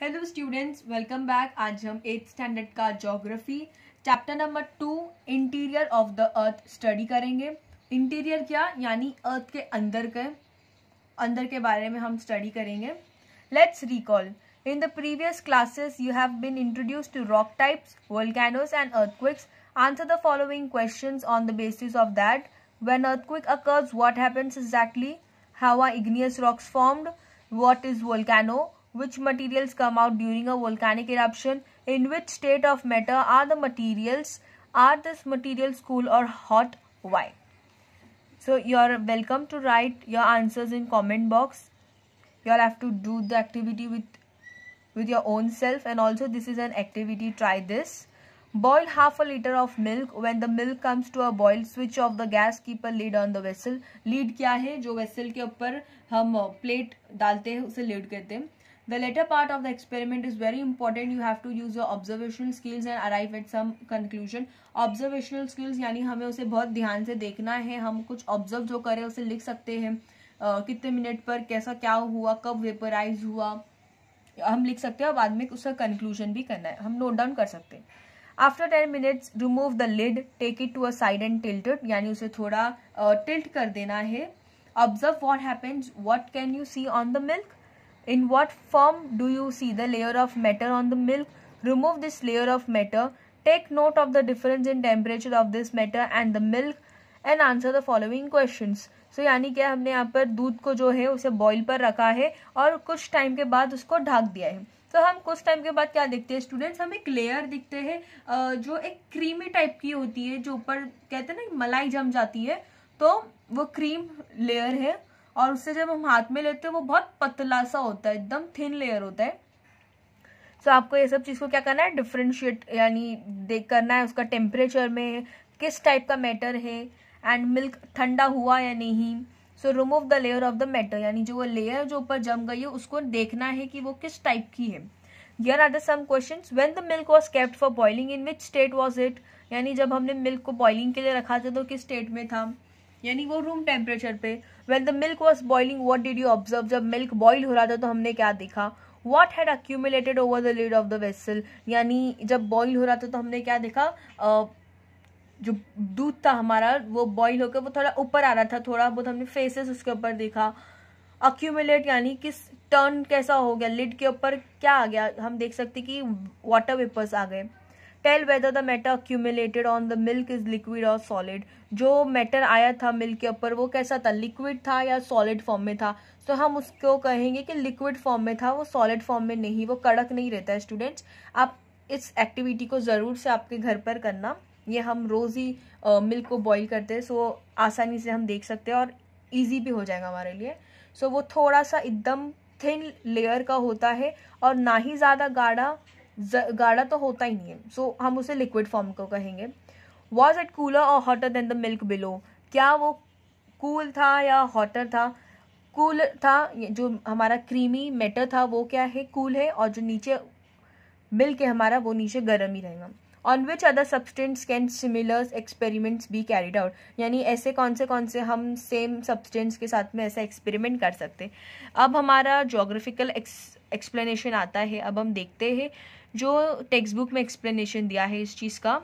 Hello students welcome back आज हम eighth standard का geography chapter number two interior of the earth study करेंगे interior क्या यानी अर्थ के अंदर के अंदर के बारे में हम स्टडी करेंगे let's recall in the previous classes you have been introduced to rock types volcanoes and earthquakes answer the following question on the basis of that when earthquake occurs what happens exactly how are igneous rocks formed what is volcano Which materials come out during a volcanic eruption? In which state of matter are the materials? Are these materials cool or hot? Why? So you are welcome to write your answers in comment box. You all have to do the activity with, with your own self and also this is an activity. Try this. Boil half a liter of milk. When the milk comes to a boil, switch off the gas, keep a lid on the vessel. Lid kya hai? Jo vessel ke ऊपर hum plate dalte, हैं उसे lid कहते हैं the later part of the experiment is very important you have to use your observational skills and arrive at some conclusion observational skills यानी हमें उसे बहुत ध्यान से देखना है हम कुछ ऑब्जर्व जो करें उसे लिख सकते हैं कितने मिनट पर कैसा क्या हुआ कब वेपराइज हुआ हम लिख सकते हैं और बाद में उसका कंक्लूजन भी करना है हम नोट डाउन कर सकते हैं after ten minutes remove the lid take it to a side and tilted यानी उसे थोड़ा टिल्ट uh, कर देना है observe what happens what can you see on the milk In what form do you see the layer of matter on the milk? Remove this layer of matter. Take note of the difference in temperature of this matter and the milk and answer the following questions so so, यानी क्या हमने यहाँ पर दूध को जो है उसे बॉईल पर रखा है और कुछ टाइम के बाद उसको ढाक दिया है तो so, हम कुछ टाइम के बाद क्या देखते हैं स्टूडेंट्स हम एक लेयर दिखते हैं जो एक क्रीमी टाइप की होती है जो ऊपर कहते हैं ना मलाई जम जाती है तो वो क्रीम लेयर है और उससे जब हम हाथ में लेते हैं वो बहुत पतला सा होता है एकदम थिन लेयर होता है सो so, आपको ये सब चीज़ को क्या करना है डिफ्रेंशिएट यानी देख करना है उसका टेम्परेचर में किस टाइप का मैटर है एंड मिल्क ठंडा हुआ या नहीं so remove the layer of the matter यानी जो वो लेयर जो ऊपर जम गई है उसको देखना है कि वो किस टाइप की है here are the some question when the milk was kept for boiling in which state was it यानी जब हमने मिल्क को बॉइलिंग के लिए रखा था तो किस स्टेट में था यानी वो रूम टेम्परेचर पे when the milk was boiling what did you observe जब मिल्क बॉइल हो रहा था तो हमने क्या देखा what had accumulated over the lid of the vessel यानी जब बॉइल हो रहा था तो हमने क्या देखा uh, जो दूध था हमारा वो बॉइल होकर वो थोड़ा ऊपर आ रहा था थोड़ा बहुत हमने फेसेस उसके ऊपर देखा अक्यूमुलेट यानी किस टर्न कैसा हो गया लिड के ऊपर क्या आ गया हम देख सकते कि वाटर वेपर्स आ गए tell whether the matter accumulated on the milk is liquid और सॉलिड जो मैटर आया था मिल्क के ऊपर वो कैसा था लिक्विड था या सॉलिड फॉर्म में था तो हम उसको कहेंगे कि लिक्विड फॉर्म में था वो सॉलिड फॉर्म में नहीं वो कड़क नहीं रहता है स्टूडेंट्स आप इस एक्टिविटी को ज़रूर से आपके घर पर करना ये हम रोज़ ही मिल्क को बॉईल करते हैं सो आसानी से हम देख सकते हैं और ईजी भी हो जाएगा हमारे लिए सो वो थोड़ा सा एकदम थिन लेयर का होता है और ना ही ज़्यादा गाढ़ा गाढ़ा तो होता ही नहीं है सो so, हम उसे लिक्विड फॉर्म को कहेंगे वॉज इट कूलर और hotter than the milk below क्या वो कूल cool था या हॉटर था कूल cool था जो हमारा क्रीमी मेटर था वो क्या है कूल cool है और जो नीचे मिल्क है हमारा वो नीचे गर्म ही रहेगा on which other substance can similar experiments be carried out यानी ऐसे कौन से कौन से हम सेम सब्सटेंस के साथ में ऐसा एक्सपेरिमेंट कर सकते अब हमारा जोग्राफिकल एक्सप्लेनेशन आता है अब हम देखते हैं जो टेक्स्ट बुक में एक्सप्लेनेशन दिया है इस चीज़ का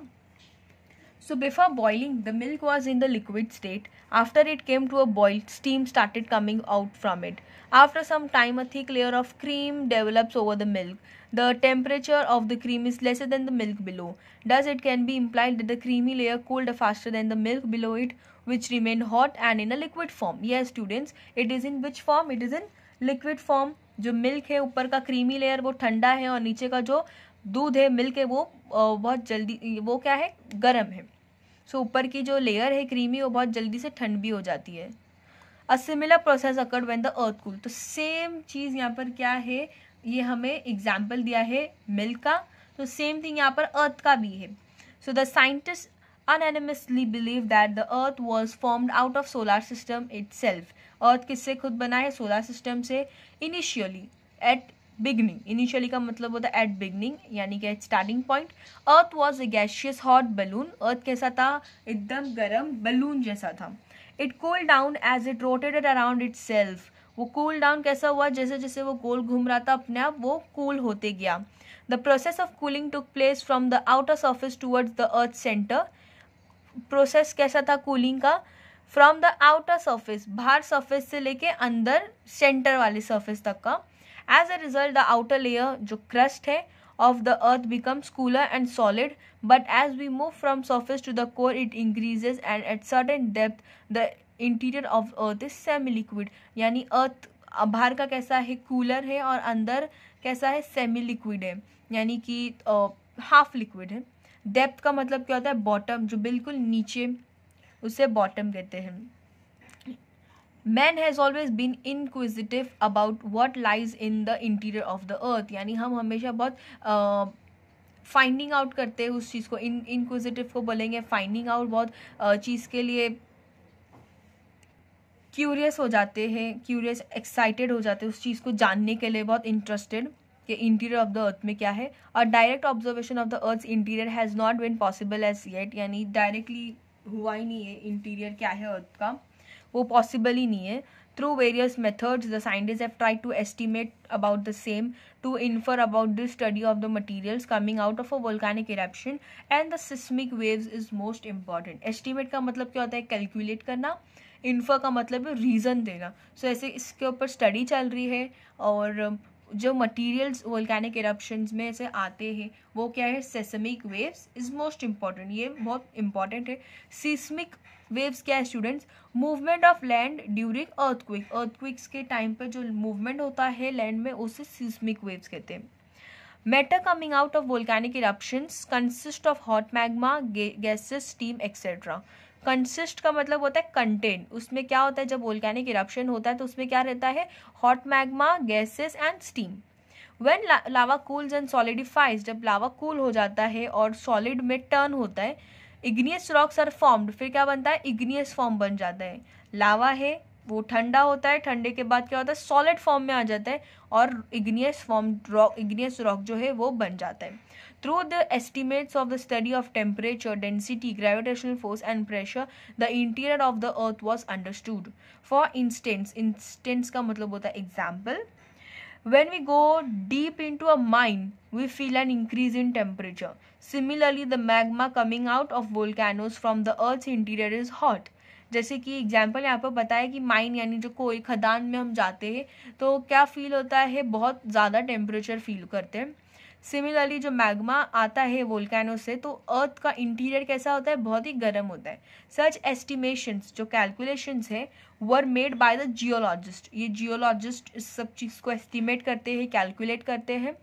So before boiling, the milk was in the liquid state. After it came to a boil, steam started coming out from it. After some time, a thick layer of cream develops over the milk. The temperature of the cream is lesser than the milk below. Thus, it can be implied that the creamy layer cooled faster than the milk below it, which remained hot and in a liquid form. Yes, students, it is in which form? It is in liquid form जो milk है ऊपर का creamy layer वो ठंडा है और नीचे का जो दूध है मिल्क है वो बहुत जल्दी वो क्या है गर्म है सो ऊपर की जो लेयर है क्रीमी वो बहुत जल्दी से ठंड भी हो जाती है a similar process occurred when the earth cool तो सेम चीज़ यहाँ पर क्या है ये हमें एग्जाम्पल दिया है मिल्क का तो सेम थिंग यहाँ पर अर्थ का भी है so the scientist unanimously believe that the earth was formed out of solar system it earth किससे खुद बना है सोलार सिस्टम से इनिशियली एट बिगनिंग इनिशियली का मतलब होता है एट बिगनिंग यानी कि at starting point earth was a gaseous hot balloon earth कैसा था एकदम गर्म बलून जैसा था it cooled down as it rotated around itself वो कूल डाउन कैसा हुआ जैसे जैसे वो गोल घूम रहा था अपने आप वो कूल cool होते गया the process of cooling took place from the outer surface towards the earth centre process कैसा था कूलिंग का फ्रॉम द आउटर सर्फिस बाहर सर्फिस से लेके अंदर सेंटर वाले सर्फेस तक का as a result the outer layer जो क्रस्ट है of the earth becomes cooler and solid but as we move from surface to the core it increases and at certain depth the interior of earth is semi liquid यानी earth बाहर का कैसा है cooler है और अंदर कैसा है सेमी लिक्विड है यानी कि हाफ लिक्विड है डेप्थ का मतलब क्या होता है बॉटम जो बिल्कुल नीचे उसे बॉटम कहते हैं man has always been inquisitive about what lies in the interior of the earth यानी हम हमेशा बहुत फाइंडिंग आउट करते हैं उस चीज़ को इन इनक्विजिटिव को बोलेंगे फाइंडिंग आउट बहुत चीज़ के लिए क्यूरियस हो जाते हैं क्यूरियस एक्साइटेड हो जाते हैं उस चीज़ को जानने के लिए बहुत इंटरेस्टेड कि इंटीरियर ऑफ द अर्थ में क्या है और direct observation of the earth interior has not been possible as yet यानी डायरेक्टली हुआ ही नहीं है इंटीरियर क्या है अर्थ का वो पॉसिबल ही नहीं है through various methods the scientist have try to estimate about the same to infer about this study of the materials coming out of a volcanic eruption and the seismic waves is most important estimate का मतलब क्या होता है calculate करना infer का मतलब reason देना सो so, ऐसे इसके ऊपर स्टडी चल रही है और जो मटेरियल्स वोल्कैनिक इरप्शन में से आते हैं वो क्या है seismic waves is most important ये बहुत इंपॉर्टेंट है सीस्मिक वेव्स क्या है students movement of land during earthquake earthquakes के टाइम पर जो मूवमेंट होता है लैंड में उसे सीस्मिक वेव्स कहते हैं matter coming out of volcanic eruption consist of hot magma gases steam etcetera consist का मतलब होता है कंटेंट उसमें क्या होता है जब ओलकैनिक इरप्शन होता है तो उसमें क्या रहता है hot magma gases and steam when lava cools and solidifies जब लावा कूल हो जाता है और सॉलिड में टर्न होता है इग्नियस रॉक्स आर फॉर्म्ड फिर क्या बनता है इग्नियस फॉर्म बन जाता है लावा है वो ठंडा होता है ठंडे के बाद क्या होता है सॉलिड फॉर्म में आ जाता है और igneous form rock igneous rock जो है वो बन जाता है Through the estimates of the study of temperature, density, gravitational force and pressure, the interior of the earth was understood. For instance, instance का मतलब होता है example. When we go deep into a mine, we feel an increase in temperature. Similarly, the magma coming out of volcanoes from the earth's interior is hot. जैसे कि example यहाँ पर बताया कि माइन यानी जो कोई खदान में हम जाते हैं तो क्या फील होता है बहुत ज़्यादा टेम्परेचर फील करते हैं सिमिलरली जो मैग्मा आता है वोल्कैनो से तो अर्थ का इंटीरियर कैसा होता है बहुत ही गर्म होता है सच एस्टिमेशंस जो कैलकुलेशंस है were made by the geologist ये जियोलॉजिस्ट इस सब चीज़ को एस्टिमेट करते हैं कैलकुलेट करते हैं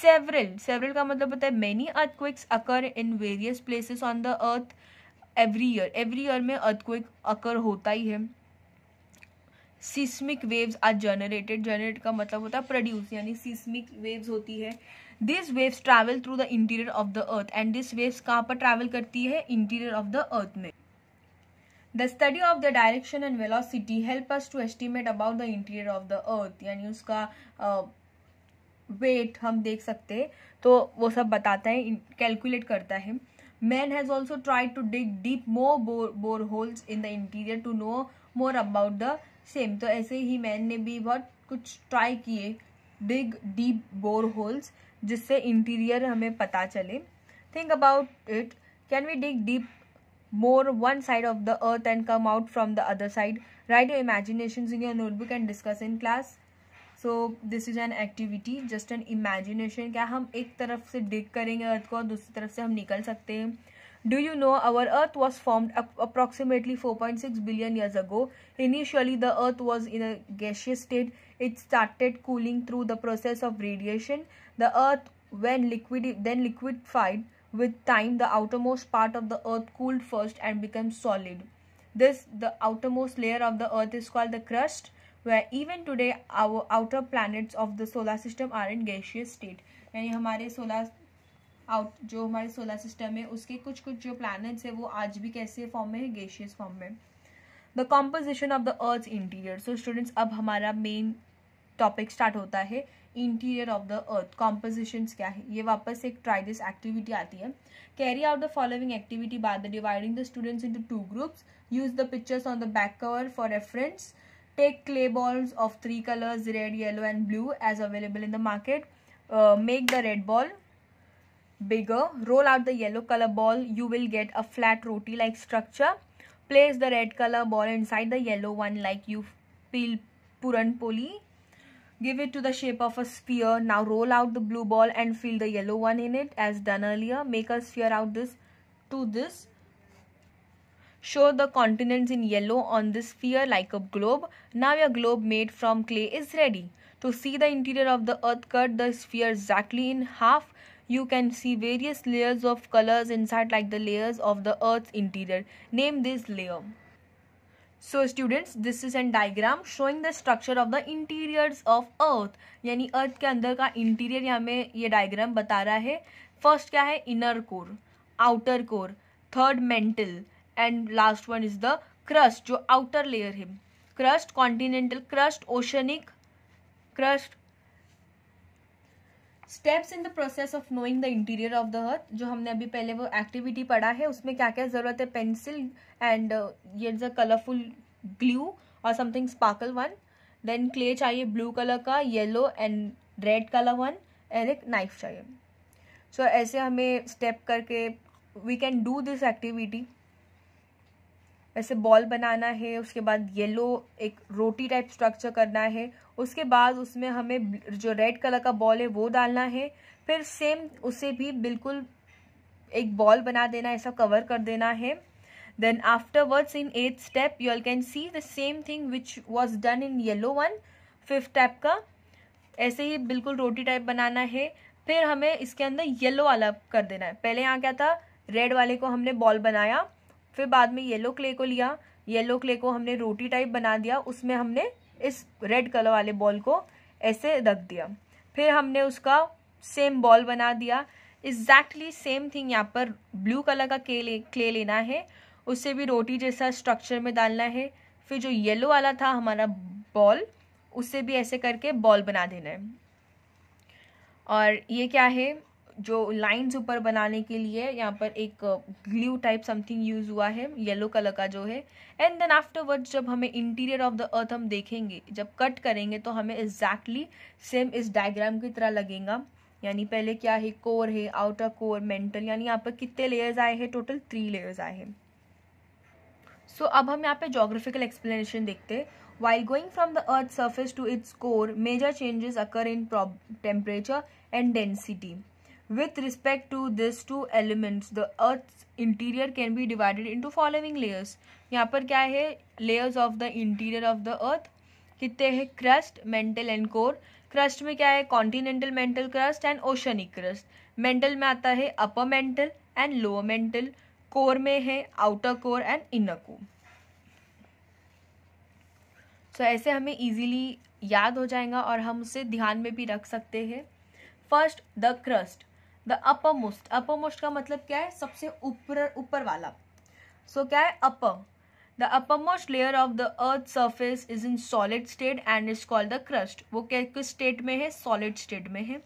सेवरल सेवरल का मतलब होता है many earthquakes occur in various places on the earth every year every year में अर्थक्विक अकर होता ही है seismic waves are generated generate का मतलब होता है प्रोड्यूस यानी सीस्मिक वेव्स होती है this waves travel through the interior of the earth and this waves कहाँ पर ट्रैवल करती है इंटीरियर ऑफ द अर्थ में the study of the direction and velocity help us to estimate about the interior of the earth यानी उसका wait हम देख सकते हैं तो वो सब बताता है कैलकुलेट करता है man has also try to dig deep bore bore holes in the interior to know more about the same तो ऐसे ही मैन ने भी बहुत कुछ ट्राई किए डिग डीप बोर होल्स जिससे इंटीरियर हमें पता चले think about it can we dig deep more one side of the earth and come out from the other side write your imagination in your notebook and discuss in class so this is an activity just an imagination क्या हम एक तरफ से डिग करेंगे अर्थ को और दूसरी तरफ से हम निकल सकते हैं do you know our earth was form approximately four point six billion years ago initially the earth was in a gaseous state it started cooling through the process of radiation The earth, when liquid then liquefied with time, the outermost part of the earth cooled first and became solid. This the outermost layer of the earth is called the crust, where even today our outer planets of the solar system are in gaseous state. yani hamare solar out जो हमारे solar system है उसके कुछ कुछ जो planets है वो आज भी कैसे फॉर्म में है गेशियस फॉर्म में the composition of the earth interior so students अब हमारा मेन टॉपिक स्टार्ट होता है interior of the earth composition क्या है ये वापस एक ट्राई दिस एक्टिविटी आती है carry out the following activity by the dividing the students into groups use the pictures on the back cover for reference take clay balls of three colours red yellow and blue as available in the market make the red ball bigger roll out the yellow color ball you will get a flat roti like structure the the red color ball inside the yellow one like you peel puran poli Give it to the shape of a sphere. Now roll out the blue ball and fill the yellow one in it as done earlier. Make a sphere out this to this. Show the continents in yellow on this sphere like a globe. Now your globe made from clay is ready. To see the interior of the earth cut the sphere exactly in half. You can see various layers of colors inside like the layers of the earth's interior. Name this layer. So students this is an diagram showing the structure of the interiors of earth यानी earth के अंदर का interior हमें ये diagram बता रहा है first क्या है inner core outer core third mantle and last one is the crust जो आउटर लेयर है crust continental crust oceanic crust steps in the process of knowing the interior of the earth जो हमने अभी पहले वो activity पढ़ा है उसमें क्या क्या ज़रूरत है पेंसिल एंड ये इज़ अ कलरफुल ग्लू और something sparkle one then clay चाहिए ब्लू कलर का yellow and red colour one एंड एक नाइफ चाहिए सो so, ऐसे हमें स्टेप करके we can do this activity ऐसे बॉल बनाना है उसके बाद येलो एक रोटी टाइप स्ट्रक्चर करना है उसके बाद उसमें हमें जो रेड कलर का बॉल है वो डालना है फिर सेम उसे भी बिल्कुल एक बॉल बना देना ऐसा कवर कर देना है then afterwards in eighth step you all can see the same thing which was done in yellow one fifth type का ऐसे ही बिल्कुल रोटी टाइप बनाना है फिर हमें इसके अंदर येलो वाला कर देना है पहले यहाँ क्या था रेड वाले को हमने बॉल बनाया फिर बाद में येलो क्ले को लिया येलो क्ले को हमने रोटी टाइप बना दिया उसमें हमने इस रेड कलर वाले बॉल को ऐसे रख दिया फिर हमने उसका सेम बॉल बना दिया एग्जैक्टली सेम थिंग यहाँ पर ब्लू कलर का क्ले ले, क्ले लेना है उसे भी रोटी जैसा स्ट्रक्चर में डालना है फिर जो येलो वाला था हमारा बॉल उसे भी ऐसे करके बॉल बना देना है और ये क्या है जो लाइंस ऊपर बनाने के लिए यहाँ पर एक ग्लू टाइप समथिंग यूज़ हुआ है येलो कलर का जो है एंड देन आफ्टरवर्ड्स जब हमें इंटीरियर ऑफ द अर्थ हम देखेंगे जब कट करेंगे तो हमें एग्जैक्टली सेम इस डायग्राम की तरह लगेगा यानी पहले क्या है कोर है आउटर कोर मेंटल यानी यहाँ पर कितने लेयर्स आए हैं टोटल थ्री लेयर्स आए हैं सो so, अब हम यहाँ पे जोग्राफिकल एक्सप्लेनेशन देखते हैं going from the earth surface to its core major changes occur in प्रॉब temperature and density With respect to this two elements, the Earth's interior can be divided into following layers. यहाँ पर क्या है layers of the interior of the earth कितने हैं crust mantle and core crust में क्या है continental mantle crust and oceanic crust mantle में आता है upper mantle and lower mantle core में है outer core and inner core so ऐसे हमें इजीली याद हो जाएगा और हम उसे ध्यान में भी रख सकते हैं first the crust the uppermost uppermost का मतलब क्या है सबसे ऊपर ऊपर वाला सो so, क्या है upper the uppermost layer of the earth surface is in solid state and is called the crust वो क्या किस स्टेट में है सॉलिड स्टेट में है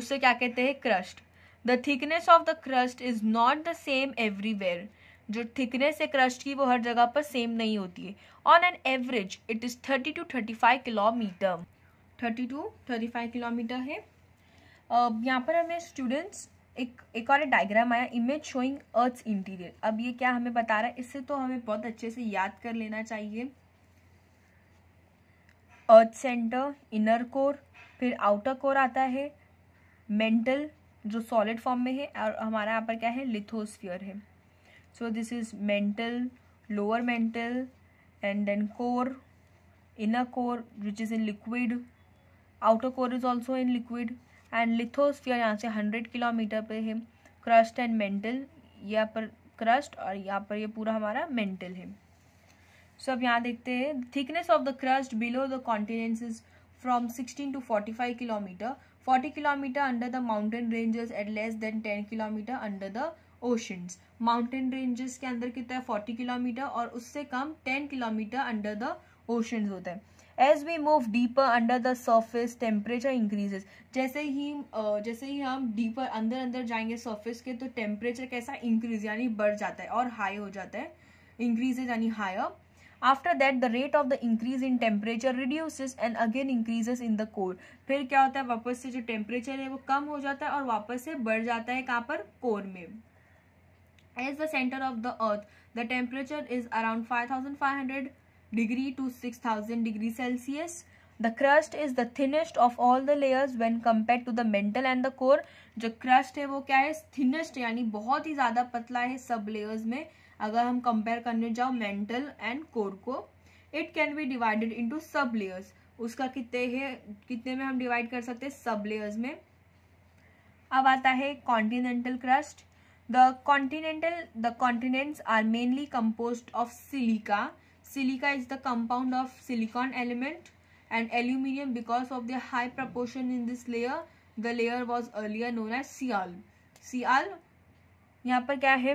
उससे क्या कहते हैं crust the thickness of the crust is not the same everywhere जो थिकनेस है क्रस्ट की वो हर जगह पर सेम नहीं होती है on an average it is thirty to thirty five kilometer thirty to thirty five kilometer है यहाँ पर हमें स्टूडेंट्स एक एक और डायग्राम आया इमेज शोइंग अर्थ इंटीरियर अब ये क्या हमें बता रहा है इससे तो हमें बहुत अच्छे से याद कर लेना चाहिए अर्थ सेंटर इनर कोर फिर आउटर कोर आता है मेंटल जो सॉलिड फॉर्म में है और हमारा यहाँ पर क्या है लिथोस्फियर है so this is mantle lower mantle and then core inner core which is in liquid outer core is also in liquid and lithosphere यहाँ से हंड्रेड किलोमीटर पे है क्रस्ट एंड मेंटल यहाँ पर क्रस्ट और यहाँ पर ये यह पूरा हमारा मेंटल है सो so, अब यहाँ देखते हैं thickness of the crust below the continents is from sixteen to forty five kilometer forty kilometer under the mountain ranges at less than ten kilometer under the oceans mountain ranges के अंदर कितना है forty kilometer और उससे कम ten kilometer under the oceans होता है as we move deeper under the surface temperature increases जैसे ही जैसे ही हम डीपर अंदर अंदर जाएंगे सर्फेस के तो टेम्परेचर कैसा इंक्रीज यानी बढ़ जाता है और हाई हो जाता है इंक्रीजेज यानी higher after that the rate of the increase in temperature reduce and again increases in the core फिर क्या होता है वापस से जो टेम्परेचर है वो कम हो जाता है और वापस से बढ़ जाता है कहाँ पर कोर में as the centre of the earth the temperature is around five thousand five hundred degree to 6000 degree Celsius. The crust is the thinnest of all the layers when compared to the mental and the core. जो crust है वो क्या है thinnest यानी बहुत ही ज़्यादा पतला है सब layers में अगर हम compare करने जाओ mental and core को it can be divided into sub layers. उसका कितने है कितने में हम divide कर सकते हैं sub layers में अब आता है continental crust the continental the continents are mainly compose of silica silica is the compound of silicon element and aluminium because of their high proportion in this layer the layer was earlier known as sial sial यहाँ पर क्या है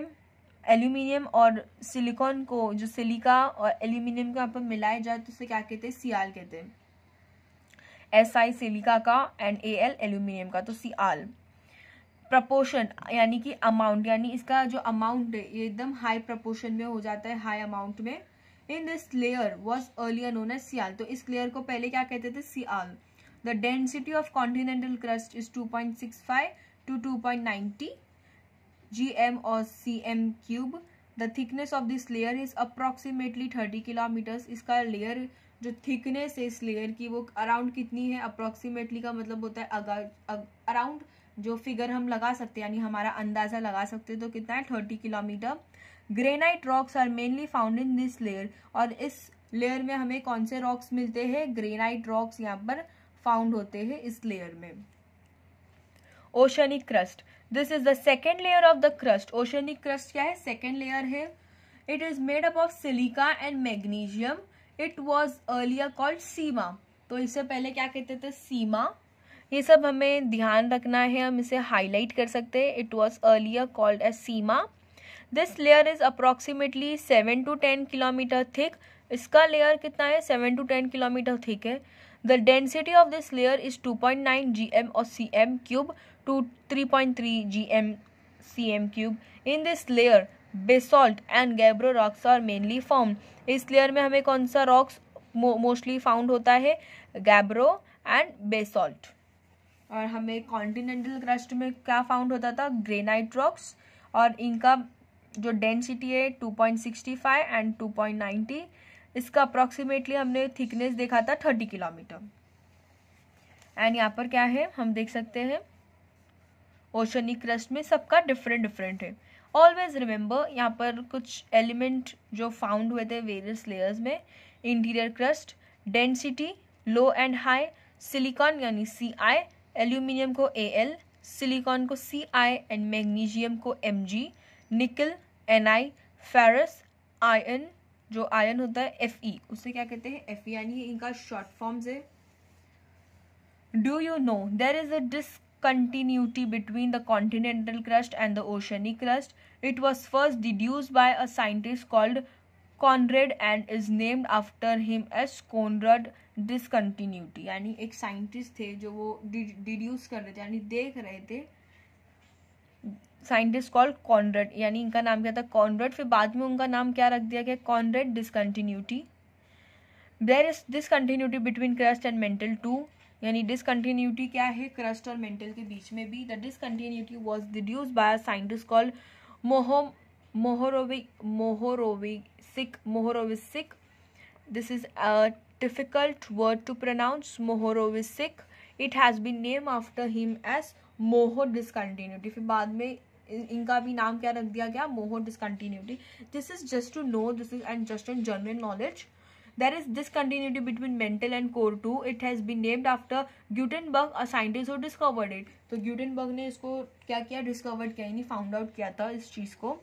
aluminium और silicon को जो silica और aluminium को यहाँ पर मिलाया जाए तो उसे क्या कहते हैं सियाल कहते हैं एस आई सिलिका का एंड ए एल एल्यूमिनियम का तो सियाल प्रपोर्शन यानी कि अमाउंट यानी इसका जो अमाउंट है ये एकदम हाई प्रपोर्शन में हो जाता है हाई अमाउंट में in this layer was earlier known as sial तो इस लेयर को पहले क्या कहते थे sial the density of continental crust is two point six five to two point ninety G M or C M cube the thickness of this layer is approximately thirty kilometers इसका layer जो thickness है इस layer की वो around कितनी है approximately का मतलब होता है अराउंड जो फिगर हम लगा सकते हैं यानी हमारा अंदाजा लगा सकते हैं तो कितना है thirty kilometer granite rocks are mainly found in this layer और इस लेयर में हमें कौन से रॉक्स मिलते हैं ग्रेनाइट रॉक्स यहाँ पर फाउंड होते हैं इस लेयर में oceanic crust this is the second layer of the crust oceanic crust क्या है सेकेंड लेयर है it is made up of silica and magnesium it was earlier called sima तो इससे पहले क्या कहते थे सीमा ये सब हमें ध्यान रखना है हम इसे हाईलाइट कर सकते हैं it was earlier called as sima this layer is approximately seven to ten kilometer thick इसका लेयर कितना है seven to ten kilometer thick है the density of this layer is two point nine G M or C M cube to three point three G M C M cube in this layer basalt and gabbro rocks are mainly form इस layer में हमें कौन सा rocks mostly found होता है gabbro and basalt और हमें continental crust में क्या फाउंड होता था ग्रेनाइट रॉक्स और इनका जो डेंसिटी है 2.65 एंड 2.90 इसका अप्रॉक्सीमेटली हमने थिकनेस देखा था 30 किलोमीटर एंड यहाँ पर क्या है हम देख सकते हैं ओशनिक क्रस्ट में सबका डिफरेंट डिफरेंट है ऑलवेज रिमेंबर यहाँ पर कुछ एलिमेंट जो फाउंड हुए थे वेरियस लेयर्स में interior crust density low and high silicon यानी सी आई एल्यूमिनियम को ए एल सिलिकॉन को सी आई एंड मैग्नीशियम को M G nickel N I ferrous iron जो आयन होता है एफ ई उसे क्या कहते हैं एफ ई यानी इनका शॉर्ट फॉर्म्स है do you know there is a discontinuity between the continental crust and the oceanic crust it was first deduce by a scientist called Conrad and is named after him as Conrad discontinuity यानी एक scientist थे जो वो deduce कर रहे थे यानी देख रहे थे साइंटिस्ट कॉल कॉन्ड्रेड यानी इनका नाम क्या था कॉन्ड्रेड फिर बाद में उनका नाम क्या रख दिया गया Conrad discontinuity there is discontinuity between crust and mantle too यानी डिसकंटिन्यूटी क्या है क्रस्ट और मेंटल के बीच में भी the discontinuity was deduce by scientist call Moho Mohorovic Mohorovic Mohorovic this is a difficult word to pronounce mohorovic it has been name after him as Moho discontinuity फिर बाद में इनका भी नाम क्या रख दिया गया Moho discontinuity this is just to know this is and just and general knowledge there is discontinuity between mantle and core too it has been named after gutenberg a scientist who discovered it तो gutenberg ने इसको क्या किया discovered किया यानी found out किया था इस चीज़ को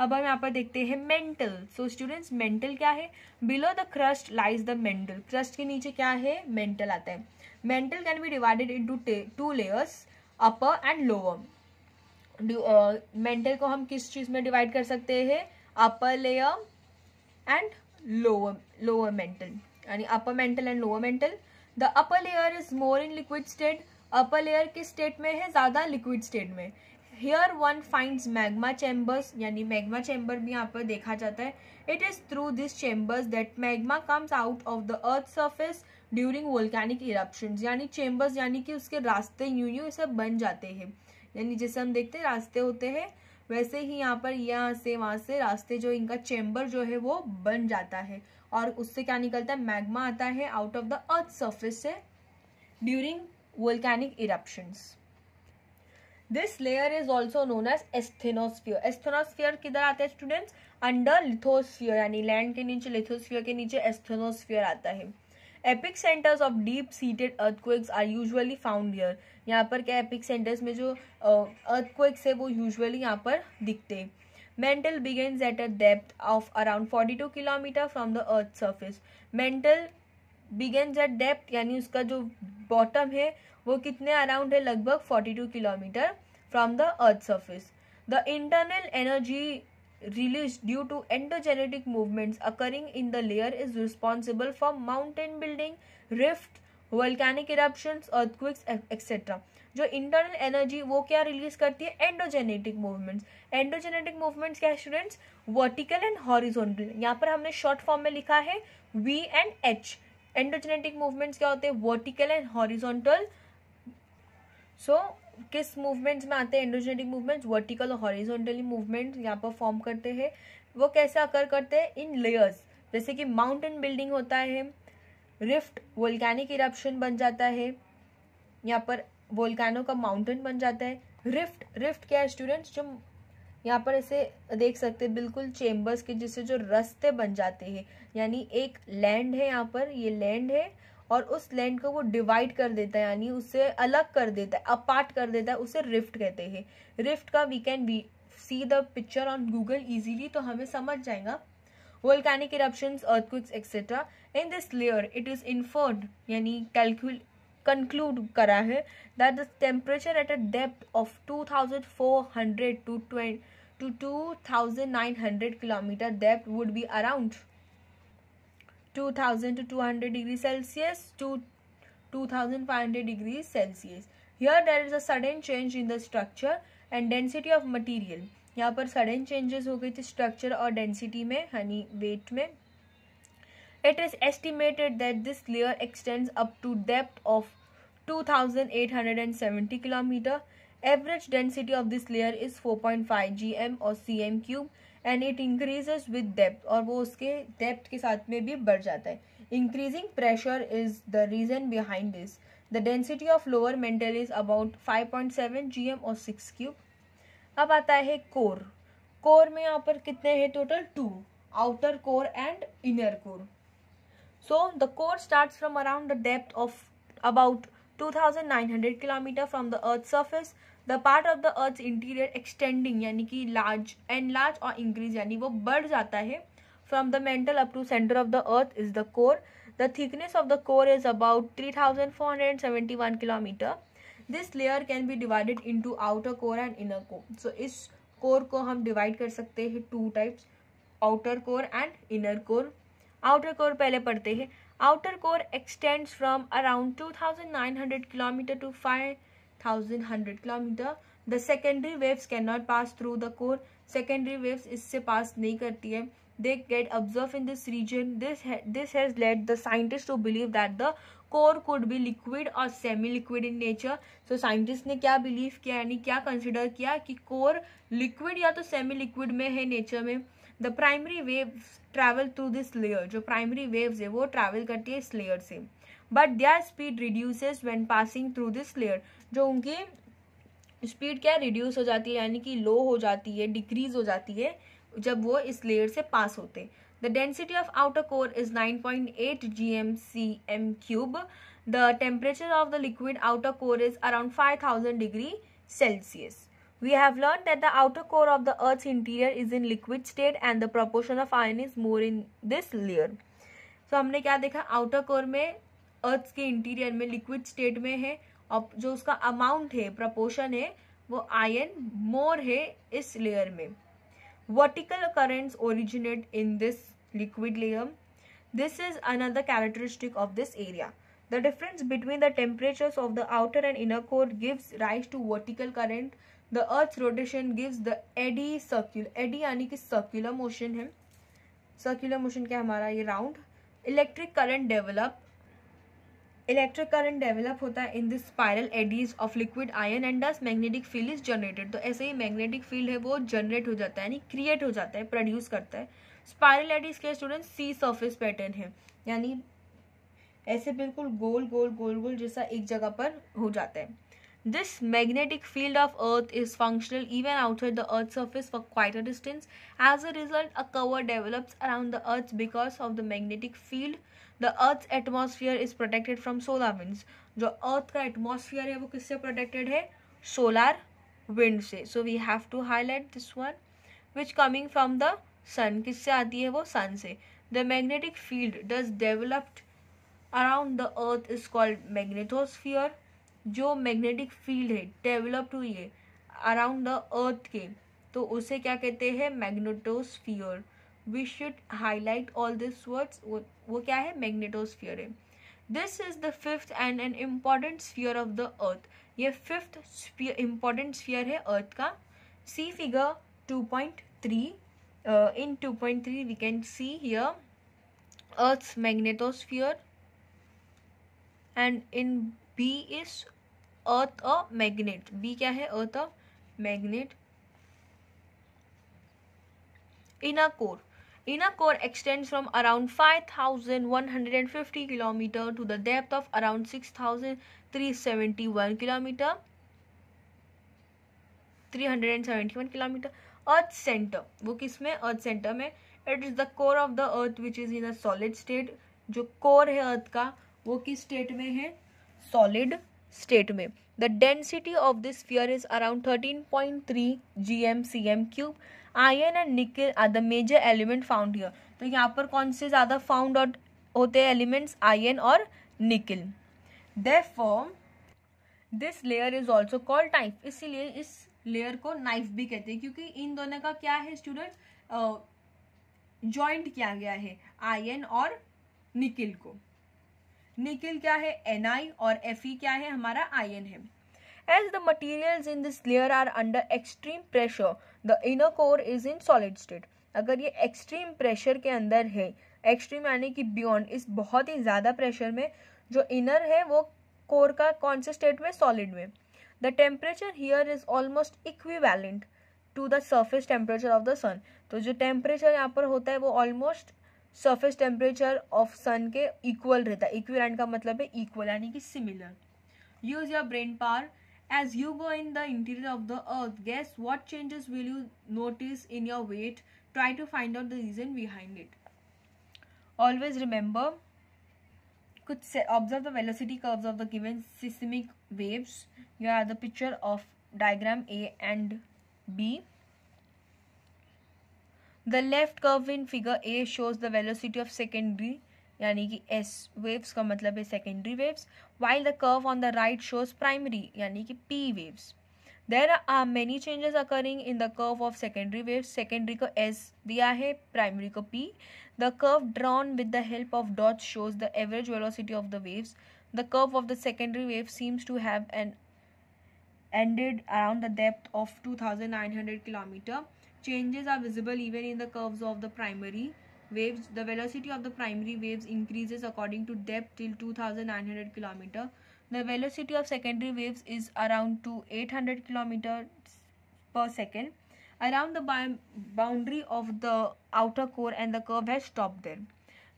अब हम यहाँ पर देखते हैं मेंटल सो स्टूडेंट्स मेंटल क्या है below the crust lies the mantle crust के नीचे क्या है मेंटल आता है mantle can be divided into two layers upper and lower mantle को हम किस चीज़ में डिवाइड कर सकते हैं upper layer and lower lower mantle यानी upper mantle and lower mantle the upper layer is more in liquid state upper layer किस स्टेट में है ज़्यादा लिक्विड स्टेट में here one find magma chambers यानी मैग्मा चैम्बर भी यहाँ पर देखा जाता है it is through this chambers that magma comes out of the earth surface during volcanic eruption यानी चैम्बर्स यानी कि उसके रास्ते यूं यूं सब बन जाते हैं यानी जैसे हम देखते हैं रास्ते होते हैं वैसे ही यहाँ पर यहाँ से वहाँ से रास्ते जो इनका चेम्बर जो है वो बन जाता है और उससे क्या निकलता है मैग्मा आता है out of the earth surface से during volcanic eruptions this layer is also known as asthenosphere asthenosphere किधर आता है स्टूडेंट्स अंडर लिथोस्फियर यानी लैंड के नीचे लिथोस्फियर के नीचे एस्थेनोस्फियर आता है epicentres of deep seated earthquakes are usually found here यहाँ पर क्या एपिक सेंटर्स में जो अर्थक्वेक्स है वो यूजुअली यहाँ पर दिखते हैं mantle begins at a depth of around forty two kilometer from the earth surface mantle begins at depth यानी उसका जो बॉटम है वो कितने अराउंड है लगभग forty two kilometer from the earth surface the internal energy released due to endogenetic movements occurring in the layer is responsible for mountain building rift volcanic eruptions earthquakes etc जो internal energy वो क्या release करती है endogenetic movements endogenetic movements क्या students vertical and horizontal यहाँ पर हमने short form में लिखा है V and H endogenetic movements क्या होते हैं वर्टिकल एंड हॉरिजॉन्टल सो किस मूवमेंट्स में आते हैं एंडोजेनेटिक मूवमेंट्स वर्टिकल और हॉरिजोनटली मूवमेंट यहाँ पर फॉर्म करते हैं वो कैसे अकर करते हैं इन लेयर्स जैसे कि माउंटेन बिल्डिंग होता है रिफ्ट वोल्कैनिक इरप्शन बन जाता है यहाँ पर वोल्कैनो का माउंटेन बन जाता है रिफ्ट रिफ्ट क्या है स्टूडेंट्स जो यहाँ पर ऐसे देख सकते हैं बिल्कुल चेम्बर्स के जिससे जो रस्ते बन जाते हैं यानी एक लैंड है यहाँ पर ये लैंड है और उस लैंड को वो डिवाइड कर देता है यानी उसे अलग कर देता है अपार्ट कर देता है उसे रिफ्ट कहते हैं रिफ्ट का we can we see the picture on Google easily तो हमें समझ जाएगा volcanic eruption earthquakes etcetera in this layer it is inferred यानी कैलकुल कंक्लूड करा है that the temperature at a depth of two thousand four hundred to to to thousand nine hundred kilometre depth would be around two thousand to two hundred degree Celsius to two thousand five hundred degree Celsius here there is a sudden change density of material यहाँ पर sudden changes हो गई थी structure और density में यानी wait में it is estimated that this layer extends up to depth of 2870 km average density of this layer is 4.5 gm or cm cube and it increases with depth और वो उसके डेप्थ के साथ में भी बढ़ जाता है increasing pressure is the reason behind this the density of lower mantle is about 5.7 M or six cube अब आता है कोर कोर में यहाँ पर कितने हैं total two outer core and inner core so the core start from around the depth of about two thousand nine hundred kilometer from the earth surface the part of the earth interior extending यानी कि large and large और increase यानी वो बढ़ जाता है from the mantle up to centre of the earth is the core the thickness of the core is about three thousand four hundred seventy one kilometer this layer can be divided in two outer core and inner core so इस core को हम divide कर सकते हैं two types outer core and inner core outer core पहले पढ़ते हैं outer core extends from around two thousand nine hundred kilometer to five thousand hundred kilometer the secondary waves can not pass through the core secondary waves इससे pass नहीं करती है they get observe in this region this this has let the scientist to believe that the core could be liquid or semi liquid in nature so scientist ने क्या believe किया यानी क्या consider किया कि कोर लिक्विड या तो semi liquid में है नेचर में the primary waves travel through this layer जो प्राइमरी वेव्स है वो ट्रैवल करती है इस लेयर से but their speed reduces when passing through this layer जो उनकी स्पीड क्या रिड्यूस हो जाती है यानी कि लो हो जाती है डिक्रीज हो जाती है जब वो इस लेयर से पास होते the density of outer core is 9.8 point eight G M C M cube the temperature of the liquid outer core is around 5000 degree Celsius We have learned that the outer core of the Earth's interior is in liquid state and the proportion of iron is more in this layer. So हमने क्या देखा outer core में अर्थ के interior में liquid state में है और जो उसका अमाउंट है प्रपोर्शन है वो आयन मोर है इस लेयर में vertical currents originate in this liquid layer this is another characteristic of this area the difference between the temperature of the outer and inner core gives rise to vertical current the earth rotation gives the eddy circle eddy यानी कि circular motion है circular motion क्या हमारा ये round electric current develop electric current develop होता है in this spiral eddies of liquid iron and दस magnetic field is generated तो ऐसे ही मैग्नेटिक फील्ड है वो जनरेट हो जाता है यानी क्रिएट हो जाता है प्रोड्यूस करता है स्पायरल एडीज के स्टूडेंट सी सर्फेस पैटर्न है यानी ऐसे बिल्कुल गोल गोल गोल गोल जैसा एक जगह पर हो जाता है this magnetic field of earth is functional even outside the earth surface for quite a distance as a result a cover develops around the earth because of the magnetic field the earth atmosphere is protected from solar winds जो earth का atmosphere है वो किससे protected है solar wind से so we have to highlight this one which coming from the sun किससे आती है वो सन से the magnetic field does developed around the earth is called magnetosphere जो मैग्नेटिक फील्ड है डेवलप्ड हुई है अराउंड द अर्थ के तो उसे क्या कहते हैं magnetosphere we should highlight all this words वो क्या है मैग्नेटोस्फियर है this is the fifth and an important sphere of the earth ये फिफ्थ इम्पॉर्टेंट स्फियर है अर्थ का see figure two point three in two point three we can see here earth magnetosphere and in B is earth a magnet B क्या है earth a magnet in a core Ina core extends from around 5,150 km to the depth of around 6,371 km. 371 km. Earth center. वो किस में earth center में it is the core of the earth which is in a solid state जो core है earth का वो किस state में है सॉलिड स्टेट में the density of this sphere is around 13.3 G M C M cube iron and nickel are the major element found here तो यहाँ पर कौन से ज़्यादा फाउंड और होते हैं एलिमेंट्स आयन और nickel form this layer is also called NiFe इसीलिए इस लेयर को नाइफ भी कहते हैं क्योंकि इन दोनों का क्या है स्टूडेंट uh, किया गया है आयन और निकिल को निकिल क्या है एन आई और एफ ई क्या है हमारा आयन है As the materials in this layer are under extreme pressure, the inner core is in solid state. अगर ये extreme pressure के अंदर है extreme यानी कि beyond इस बहुत ही ज़्यादा pressure में जो inner है वो core का कौन से state में solid में The temperature here is almost equivalent to the surface temperature of the sun. तो जो temperature यहाँ पर होता है वो almost surface temperature of sun के इक्वल रहता है इक्वलेंट का मतलब है इक्वल यानी कि similar use your brain power As you go in the interior of the earth, guess what changes will you notice in your weight? Try to find out the reason behind it. Always remember, could observe the velocity curves of the given seismic waves. You have the picture of diagram A and B. The left curve in figure A shows the velocity of secondary यानी कि S waves का मतलब है secondary waves while the curve on the right shows primary यानी कि P waves there are many changes occurring in the curve of secondary waves secondary को S दिया है प्राइमरी को P the curve drawn with the help of dot shows the average velocity of the waves the curve of the secondary wave seems to have an ended around the depth of two thousand nine hundred kilometre changes are visible even in the curves of the primary waves, the velocity of the primary waves increases according to depth till 2900 km. The velocity of secondary waves is around to 800 km per second. Around the boundary of the outer core and the curve has stopped there.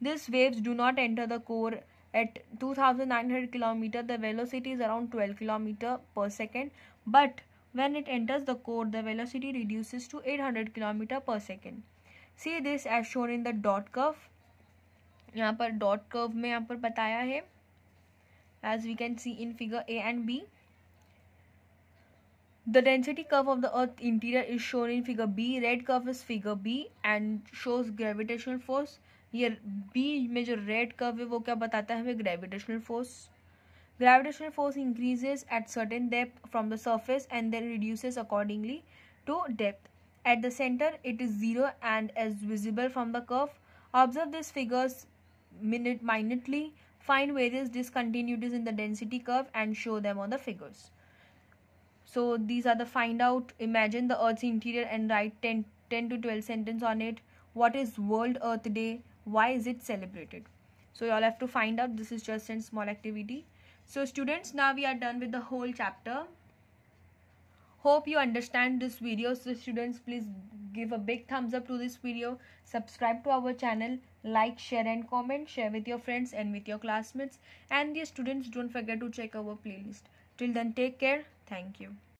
These waves do not enter the core at 2900 km. The velocity is around 12 km per second. But when it enters the core, the velocity reduces to 800 km per second. See this as shown in the dot curve यहाँ पर dot curve में यहाँ पर बताया है as we can see in figure A and B the density curve of the earth interior is shown in figure B red curve is figure B and shows gravitational force ये B में जो red curve है वो क्या बताता है हमें gravitational force gravitational force increases at certain depth from the surface and then reduces accordingly to depth At the center it is 0 and is visible from the curve. Observe these figures minute minutely. Find various discontinuities in the density curve and show them on the figures. So these are the find out, imagine the earth's interior and write 10, 10 to 12 sentence on it. What is World Earth Day? Why is it celebrated? So you all have to find out. This is just a small activity. So students, now we are done with the whole chapter hope you understand this video so students please give a big thumbs up to this video subscribe to our channel like share and comment share with your friends and with your classmates and dear students don't forget to check our playlist till then take care thank you